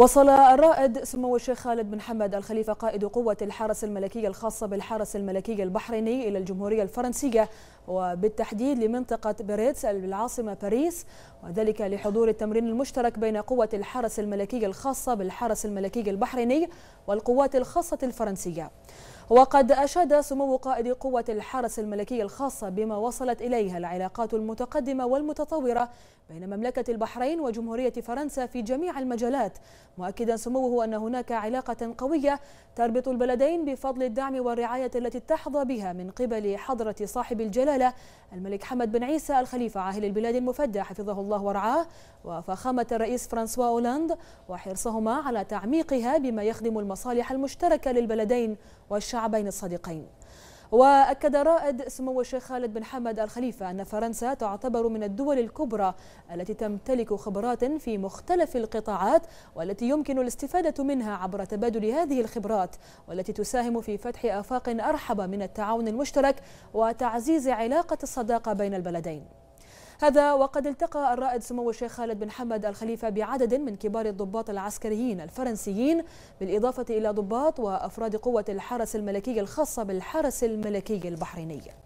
وصل الرائد سمو الشيخ خالد بن حمد الخليفة قائد قوة الحرس الملكي الخاصة بالحرس الملكي البحريني إلى الجمهورية الفرنسية وبالتحديد لمنطقة بريتس بالعاصمة باريس وذلك لحضور التمرين المشترك بين قوة الحرس الملكي الخاصة بالحرس الملكي البحريني والقوات الخاصة الفرنسية وقد أشاد سمو قائد قوة الحرس الملكي الخاصة بما وصلت إليها العلاقات المتقدمة والمتطورة بين مملكة البحرين وجمهورية فرنسا في جميع المجالات مؤكدا سموه أن هناك علاقة قوية تربط البلدين بفضل الدعم والرعاية التي تحظى بها من قبل حضرة صاحب الجلالة الملك حمد بن عيسى الخليفة عاهل البلاد المفدى حفظه الله ورعاه وفخامة الرئيس فرانسوا أولاند وحرصهما على تعميقها بما يخدم المصالح المشتركة للبلدين والشعب بين الصديقين وأكد رائد سمو الشيخ خالد بن حمد الخليفة أن فرنسا تعتبر من الدول الكبرى التي تمتلك خبرات في مختلف القطاعات والتي يمكن الاستفادة منها عبر تبادل هذه الخبرات والتي تساهم في فتح آفاق أرحب من التعاون المشترك وتعزيز علاقة الصداقة بين البلدين هذا وقد التقى الرائد سمو الشيخ خالد بن حمد الخليفة بعدد من كبار الضباط العسكريين الفرنسيين بالإضافة إلى ضباط وأفراد قوة الحرس الملكي الخاصة بالحرس الملكي البحريني